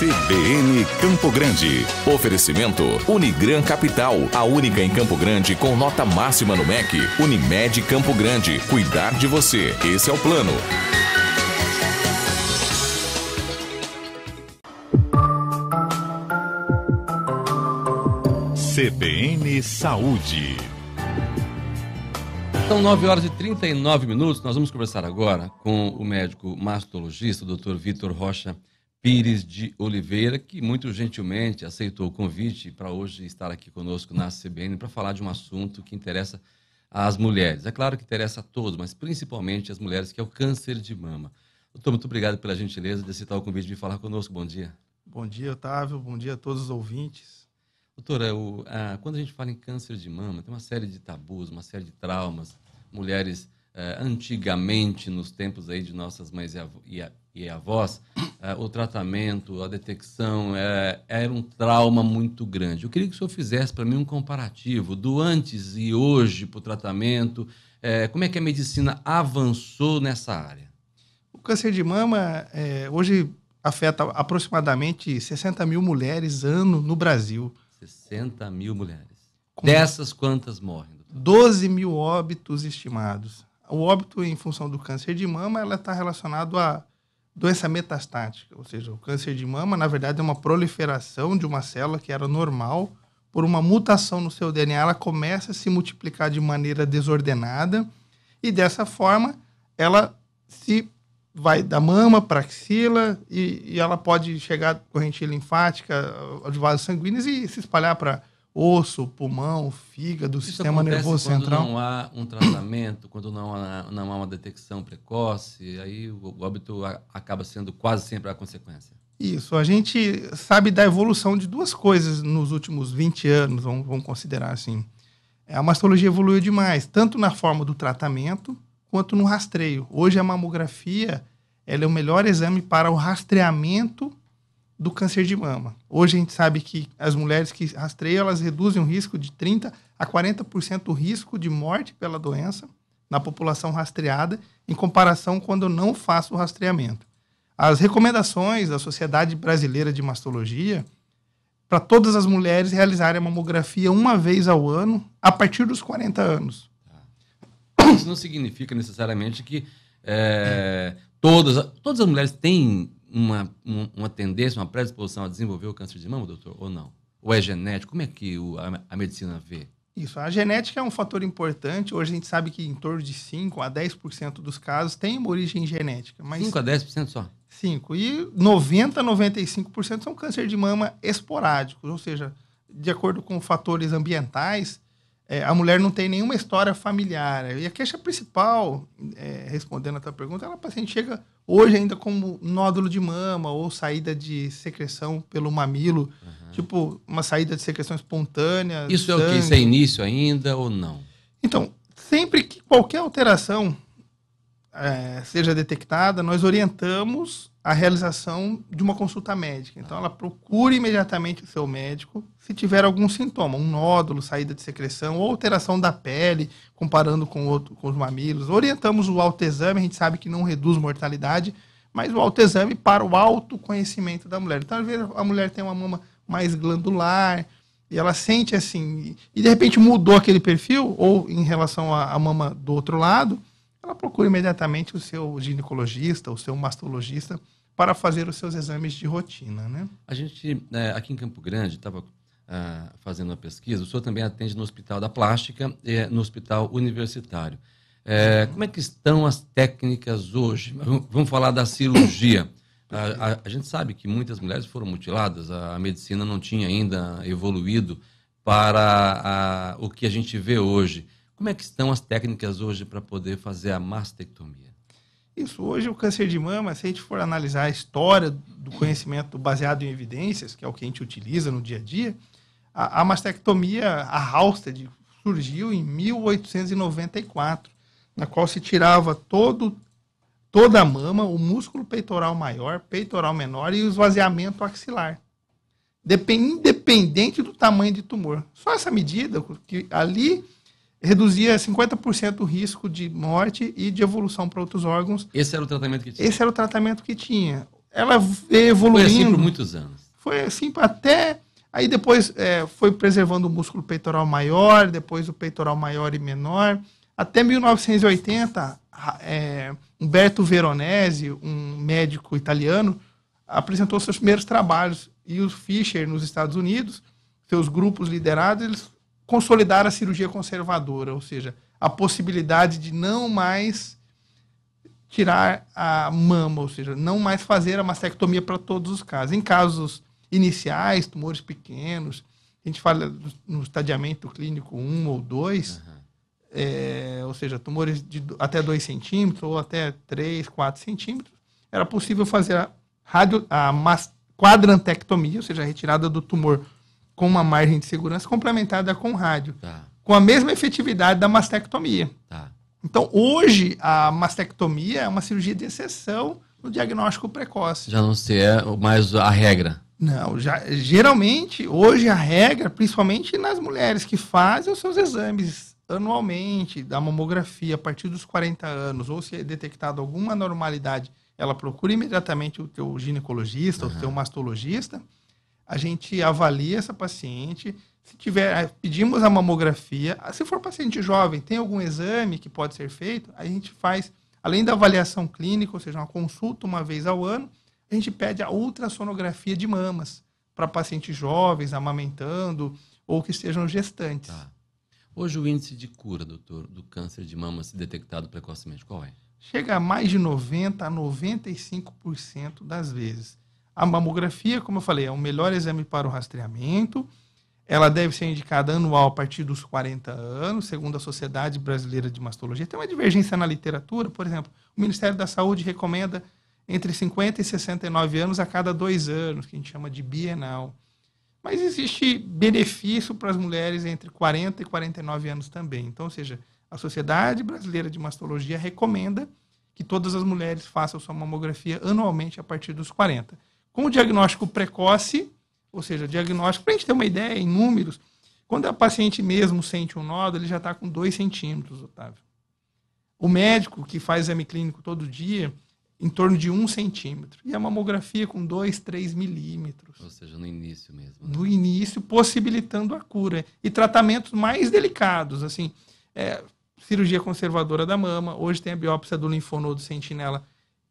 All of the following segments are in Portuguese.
CBN Campo Grande. Oferecimento Unigran Capital, a única em Campo Grande com nota máxima no MEC. Unimed Campo Grande, cuidar de você. Esse é o plano. CBN Saúde. São 9 horas e 39 minutos. Nós vamos conversar agora com o médico mastologista, o Dr. Vitor Rocha Pires de Oliveira, que muito gentilmente aceitou o convite para hoje estar aqui conosco na CBN para falar de um assunto que interessa às mulheres. É claro que interessa a todos, mas principalmente às mulheres, que é o câncer de mama. Doutor, muito obrigado pela gentileza de aceitar o convite de falar conosco. Bom dia. Bom dia, Otávio. Bom dia a todos os ouvintes. Doutora, é o, a, ah, quando a gente fala em câncer de mama, tem uma série de tabus, uma série de traumas. Mulheres eh, antigamente, nos tempos aí de nossas mães e, avós, eh, o tratamento, a detecção eh, era um trauma muito grande. Eu queria que o senhor fizesse para mim um comparativo do antes e hoje para o tratamento. como é que a medicina avançou nessa área? O câncer de mama é, hoje afeta aproximadamente 60 mil mulheres ano no Brasil. 60 mil mulheres. Com Dessas, quantas morrem? Doutor? 12 mil óbitos estimados. O óbito em função do câncer de mama, ela está relacionado à doença metastática, ou seja, o câncer de mama, na verdade, é uma proliferação de uma célula que era normal, por uma mutação no seu DNA, ela começa a se multiplicar de maneira desordenada e dessa forma ela se vai da mama para axila e, e, ela pode chegar à corrente linfática, aos vasos sanguíneos e se espalhar para osso, pulmão, fígado, Isso sistema nervoso quando central. Quando não há um tratamento, quando não há, não há uma detecção precoce, aí o óbito acaba sendo quase sempre a consequência. Isso, a gente sabe da evolução de duas coisas nos últimos 20 anos, vamos, vamos considerar assim. É, a mastologia evoluiu demais, tanto na forma do tratamento quanto no rastreio. Hoje a mamografia ela é o melhor exame para o rastreamento do câncer de mama. Hoje a gente sabe que as mulheres que rastreiam, elas reduzem o risco de 30 a 40% do risco de morte pela doença na população rastreada, em comparação quando não faço o rastreamento. As recomendações da Sociedade Brasileira de Mastologia para todas as mulheres realizarem a mamografia uma vez ao ano, a partir dos 40 anos. Tá. Isso não significa necessariamente que é, todas, todas as mulheres têm uma, uma tendência, uma predisposição a desenvolver o câncer de mama, doutor, ou não? Ou é genético? Como é que o, a, a, medicina vê? Isso, a genética é um fator importante. Hoje a gente sabe que em torno de 5 a 10% dos casos tem uma origem genética. Mas 5 a 10% só? 5. E 90 a 95% são câncer de mama esporádicos, ou seja, de acordo com fatores ambientais, é, a mulher não tem nenhuma história familiar. E a queixa principal, é, respondendo a tua pergunta, ela, a paciente chega hoje ainda como nódulo de mama ou saída de secreção pelo mamilo, uhum. tipo uma saída de secreção espontânea. Isso sangue. é o que? Isso é início ainda ou não? Então, sempre que qualquer alteração é, seja detectada, nós orientamos a realização de uma consulta médica. Então, ela procure imediatamente o seu médico se tiver algum sintoma, um nódulo, saída de secreção ou alteração da pele, comparando com, outro, com os mamilos. Orientamos o autoexame, a gente sabe que não reduz mortalidade, mas o autoexame para o autoconhecimento da mulher. Então, às vezes, a mulher tem uma mama mais glandular, e ela sente assim, e de repente mudou aquele perfil, ou em relação à, à mama do outro lado, ela então, procura imediatamente o seu ginecologista, o seu mastologista, para fazer os seus exames de rotina. Né? A gente, é, aqui em Campo Grande, estava ah, fazendo uma pesquisa, o senhor também atende no Hospital da Plástica e no Hospital Universitário. É, como é que estão as técnicas hoje? Vamos falar da cirurgia. A, a, a, gente sabe que muitas mulheres foram mutiladas, a, a medicina não tinha ainda evoluído para o que a gente vê hoje. Como é que estão as técnicas hoje para poder fazer a mastectomia? Isso, hoje o câncer de mama, se a gente for analisar a história do conhecimento baseado em evidências, que é o que a gente utiliza no dia a dia, a, a mastectomia, a Halsted, surgiu em 1894, na qual se tirava todo, toda a mama, o músculo peitoral maior, peitoral menor e o esvaziamento axilar. independente do tamanho de tumor. Só essa medida, que ali reduzia 50% o risco de morte e de evolução para outros órgãos. Esse era o tratamento que tinha? Esse era o tratamento que tinha. Ela evoluindo... Foi assim por muitos anos? Foi assim até... Aí depois é, foi preservando o músculo peitoral maior, depois o peitoral maior e menor. Até 1980, é, Veronese, um médico italiano, apresentou seus primeiros trabalhos. E o Fischer, nos Estados Unidos, seus grupos liderados, eles consolidar a cirurgia conservadora, ou seja, a possibilidade de não mais tirar a mama, ou seja, não mais fazer a mastectomia para todos os casos. Em casos iniciais, tumores pequenos, a gente fala no estadiamento clínico 1 um ou 2, uhum. é, ou seja, tumores de até 2 centímetros ou até 3, 4 centímetros, era possível fazer a, radio, a quadrantectomia, ou seja, a retirada do tumor com uma margem de segurança complementada com rádio, tá. com a mesma efetividade da mastectomia. Tá. Então, hoje, a mastectomia é uma cirurgia de exceção no diagnóstico precoce. Já não se é mais a regra. Não, já, geralmente, hoje a regra, principalmente nas mulheres que fazem os seus exames anualmente da mamografia a partir dos 40 anos, ou se é detectado alguma anormalidade, ela procura imediatamente o teu ginecologista, uhum. o teu mastologista, a gente avalia essa paciente. Se tiver, ah, pedimos a mamografia. Ah, se for paciente jovem, tem algum exame que pode ser feito? A gente faz, além da avaliação clínica, ou seja, uma consulta uma vez ao ano, a gente pede a ultrassonografia de mamas para pacientes jovens, amamentando ou que estejam gestantes. Tá. Hoje o índice de cura, doutor, do câncer de mama se detectado precocemente, qual é? Chega a mais de 90 a 95% das vezes. A mamografia, como eu falei, é o melhor exame para o rastreamento. Ela deve ser indicada anual a partir dos 40 anos, segundo a Sociedade Brasileira de Mastologia. Tem uma divergência na literatura, por exemplo, o Ministério da Saúde recomenda entre 50 e 69 anos a cada dois anos, que a gente chama de bienal. Mas existe benefício para as mulheres entre 40 e 49 anos também. Então, ou seja, a Sociedade Brasileira de Mastologia recomenda que todas as mulheres façam sua mamografia anualmente a partir dos 40. Com o diagnóstico precoce, ou seja, diagnóstico, para a gente ter uma ideia em números, quando a paciente mesmo sente um nódulo, ele já está com 2 centímetros, Otávio. O médico que faz exame clínico todo dia, em torno de 1 um centímetro. E a mamografia com 2, 3 milímetros. Ou seja, no início mesmo. Né? No início, possibilitando a cura. E tratamentos mais delicados, assim, é, cirurgia conservadora da mama, hoje tem a biópsia do linfonodo sentinela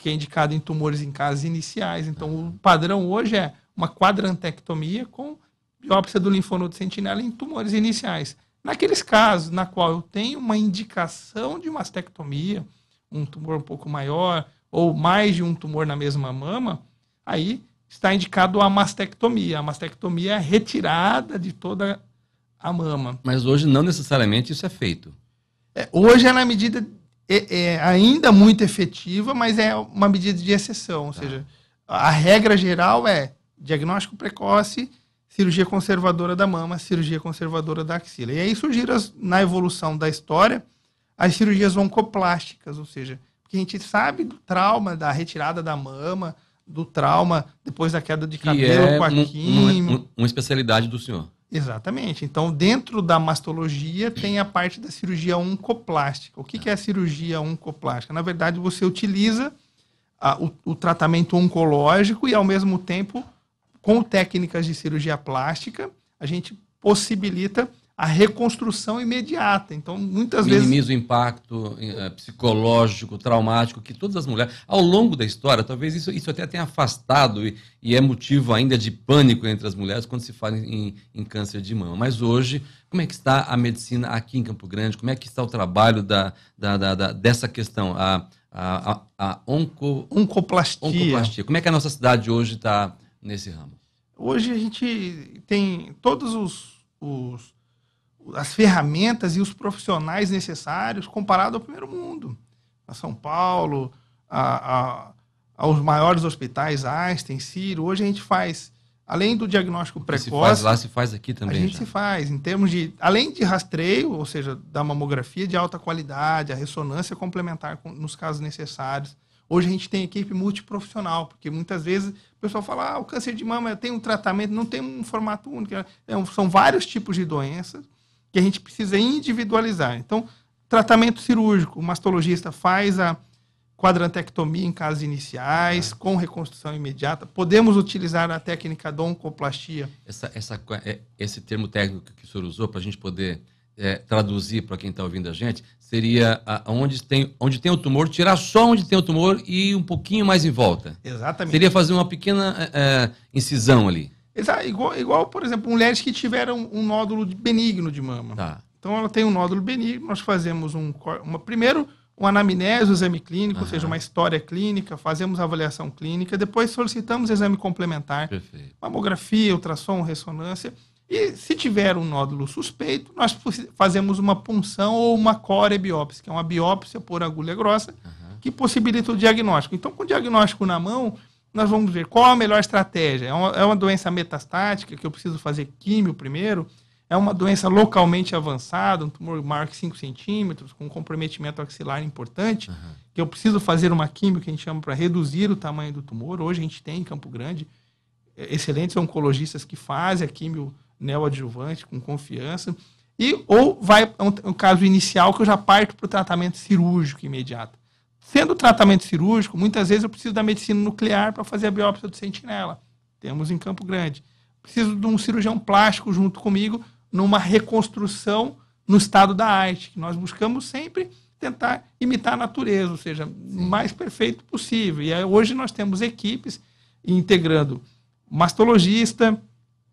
que é indicado em tumores em casos iniciais. Então, o padrão hoje é uma quadrantectomia com biópsia do linfonodo sentinela em tumores iniciais. Naqueles casos na qual eu tenho uma indicação de mastectomia, um tumor um pouco maior, ou mais de um tumor na mesma mama, aí está indicado a mastectomia. A mastectomia é retirada de toda a mama. Mas hoje não necessariamente isso é feito. É, hoje é na medida é, é, ainda muito efetiva, mas é uma medida de exceção. Ou tá. seja, a regra geral é diagnóstico precoce, cirurgia conservadora da mama, cirurgia conservadora da axila. E aí surgiram, as, na evolução da história, as cirurgias oncoplásticas, ou seja, porque a gente sabe do trauma da retirada da mama, do trauma depois da queda de cabelo é com a quimio. uma especialidade do senhor. Exatamente. Então, dentro da mastologia, tem a parte da cirurgia oncoplástica. O que, que é a cirurgia oncoplástica? Na verdade, você utiliza a, o, o tratamento oncológico e, ao mesmo tempo, com técnicas de cirurgia plástica, a gente possibilita a reconstrução imediata. Então, muitas Minimiza vezes. Minimiza o impacto eh, psicológico, traumático que todas as mulheres. Ao longo da história, talvez isso, isso até tenha afastado e, e é motivo ainda de pânico entre as mulheres quando se fala em, em câncer de mama. Mas hoje, como é que está a medicina aqui em Campo Grande? Como é que está o trabalho da, da, da, da dessa questão? A, a, a, a onco... oncoplastia. oncoplastia. Como é que a nossa cidade hoje está nesse ramo? Hoje a gente tem todos os, os as ferramentas e os profissionais necessários comparado ao primeiro mundo. A São Paulo, a, a, aos maiores hospitais, Einstein, Ciro. Hoje a gente faz, além do diagnóstico precoce. Se faz lá, se faz aqui também. A gente já. se faz, em termos de, além de rastreio, ou seja, da mamografia de alta qualidade, a ressonância complementar com, nos casos necessários. Hoje a gente tem equipe multiprofissional, porque muitas vezes o pessoal fala, ah, o câncer de mama tem um tratamento, não tem um formato único, é, são vários tipos de doenças que a gente precisa individualizar. Então, tratamento cirúrgico, o mastologista faz a quadrantectomia em casos iniciais, ah. com reconstrução imediata. Podemos utilizar a técnica da oncoplastia. Essa, essa, é, esse termo técnico que o senhor usou, para a gente poder é, traduzir para quem está ouvindo a gente, seria a, onde, tem, onde tem o tumor, tirar só onde tem o tumor e um pouquinho mais em volta. Exatamente. Seria fazer uma pequena é, é incisão ali igual, igual, por exemplo, mulheres que tiveram um nódulo benigno de mama. Tá. Então, ela tem um nódulo benigno, nós fazemos um, uma, primeiro um anamnese, exame clínico, ou seja, uma história clínica, fazemos avaliação clínica, depois solicitamos exame complementar, Perfeito. mamografia, ultrassom, ressonância. E se tiver um nódulo suspeito, nós fazemos uma punção ou uma core biópsia que é uma biópsia por agulha grossa, uhum. que possibilita o diagnóstico. Então, com o diagnóstico na mão, nós vamos ver qual a melhor estratégia. É uma, é uma doença metastática, que eu preciso fazer químio primeiro. É uma doença localmente avançada, um tumor maior que 5 centímetros, com comprometimento axilar importante, uhum. que eu preciso fazer uma químio que a gente chama para reduzir o tamanho do tumor. Hoje a gente tem em Campo Grande é, excelentes oncologistas que fazem a químio neoadjuvante com confiança. E ou vai é um, é um caso inicial que eu já parto para o tratamento cirúrgico imediato. Sendo tratamento cirúrgico, muitas vezes eu preciso da medicina nuclear para fazer a biópsia do sentinela. Temos em Campo Grande. Preciso de um cirurgião plástico junto comigo numa reconstrução no estado da arte, que nós buscamos sempre tentar imitar a natureza, ou seja, o mais perfeito possível. E hoje nós temos equipes integrando mastologista,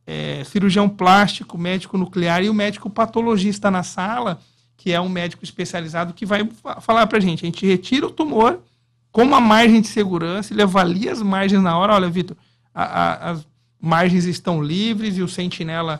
é, cirurgião plástico, médico nuclear e o médico patologista na sala que é um médico especializado que vai falar para a gente. A gente retira o tumor com uma margem de segurança, ele avalia as margens na hora. Olha, Vitor, as margens estão livres e o sentinela,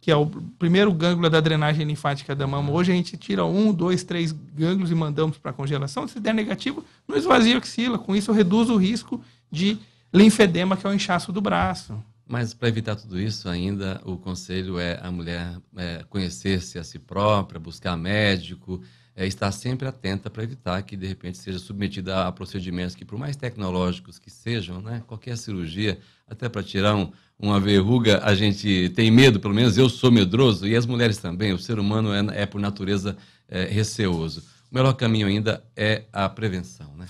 que é o primeiro gângulo da drenagem linfática da mama, hoje a gente tira um, dois, três gângulos e mandamos para congelação. Se der negativo, não esvazia a axila. Com isso, reduz o risco de linfedema, que é o inchaço do braço. Mas para evitar tudo isso, ainda o conselho é a mulher é, conhecer-se a si própria, buscar médico, é, estar sempre atenta para evitar que de repente seja submetida a procedimentos que, por mais tecnológicos que sejam, né, qualquer cirurgia, até para tirar um, uma verruga, a gente tem medo, pelo menos eu sou medroso e as mulheres também. O ser humano é, é por natureza é, receoso. O melhor caminho ainda é a prevenção, né?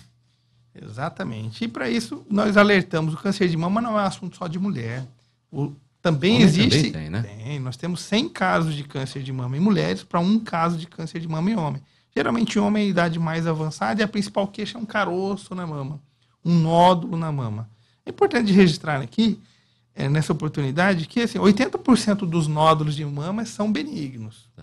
Exatamente. E para isso, nós alertamos: o câncer de mama não é um assunto só de mulher. O, também Homem existe. Também tem, né? Tem. Nós temos 100 casos de câncer de mama em mulheres para um caso de câncer de mama em homem. Geralmente, homem é a idade mais avançada e a principal queixa é um caroço na mama, um nódulo na mama. É importante registrar aqui, é, nessa oportunidade, que assim, 80% dos nódulos de mama são benignos. Tá.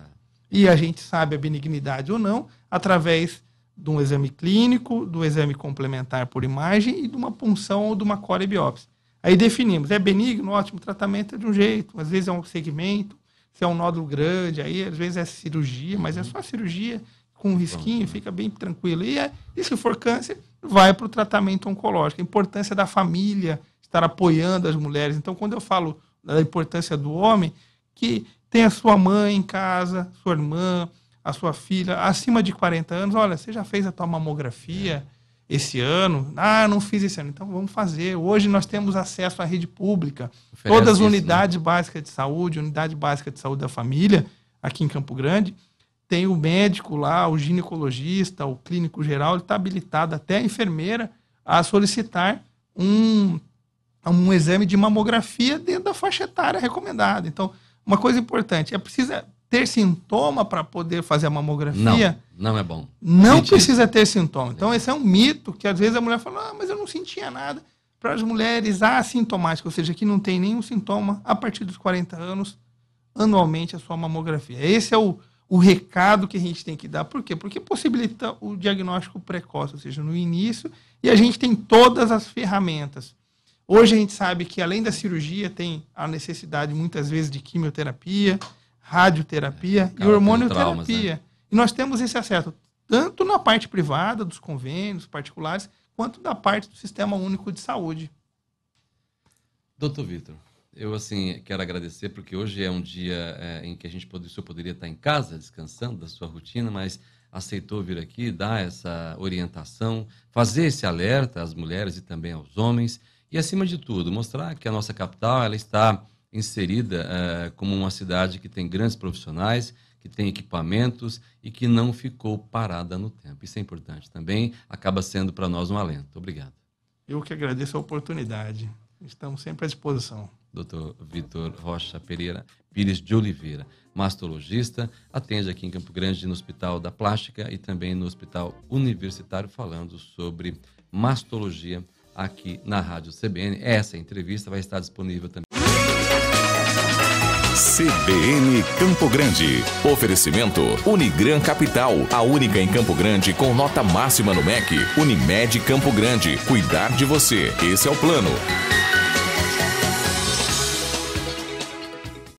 E a gente sabe a benignidade ou não através de um exame clínico, do exame complementar por imagem e de uma punção ou de uma biópsia. Aí definimos, é benigno, ótimo, tratamento é de um jeito, às vezes é um segmento, se é um nódulo grande, aí às vezes é cirurgia, mas é uhum. só cirurgia com um risquinho, né? fica bem tranquilo. E, é, e se for câncer, vai para o tratamento oncológico. A importância da família estar apoiando as mulheres. Então, quando eu falo da importância do homem, que tem a sua mãe em casa, sua irmã, a sua filha acima de 40 anos, olha, você já fez a tua mamografia esse ano? Ah, não fiz esse ano. Então vamos fazer. Hoje nós temos acesso à rede pública. Oferece Todas as né? unidades né? básicas de saúde, unidade básica de saúde da família, aqui em Campo Grande, tem o médico lá, o ginecologista, o clínico geral, ele está habilitado até a enfermeira a solicitar um, um exame de mamografia dentro da faixa etária recomendada. Então, uma coisa importante, é precisa ter sintoma para poder fazer a mamografia. Não, não é bom. Não Sentir. precisa ter sintoma. Então, esse é um mito que às vezes a mulher fala, ah, mas eu não sentia nada. Para as mulheres assintomáticas, ou seja, que não tem nenhum sintoma, a partir dos 40 anos, anualmente a sua mamografia. Esse é o, o recado que a gente tem que dar. Por quê? Porque possibilita o diagnóstico precoce, ou seja, no início, e a gente tem todas as ferramentas. Hoje a gente sabe que além da cirurgia, tem a necessidade muitas vezes de quimioterapia radioterapia é, e hormonioterapia. Né? E nós temos esse acesso tanto na parte privada, dos convênios particulares, quanto da parte do Sistema Único de Saúde. Doutor Vitor, eu assim quero agradecer porque hoje é um dia é, em que a gente pode, o senhor poderia estar em casa descansando da sua rotina, mas aceitou vir aqui dar essa orientação, fazer esse alerta às mulheres e também aos homens e acima de tudo mostrar que a nossa capital ela está inserida uh, como uma cidade que tem grandes profissionais, que tem equipamentos e que não ficou parada no tempo. Isso é importante também, acaba sendo para nós um alento. Obrigado. Eu que agradeço a oportunidade. Estamos sempre à disposição. Dr. Vitor Rocha Pereira Pires de Oliveira, mastologista, atende aqui em Campo Grande no Hospital da Plástica e também no Hospital Universitário, falando sobre mastologia aqui na Rádio CBN. Essa entrevista vai estar disponível também. CBN Campo Grande. Oferecimento Unigran Capital, a única em Campo Grande com nota máxima no MEC. Unimed Campo Grande. Cuidar de você. Esse é o plano.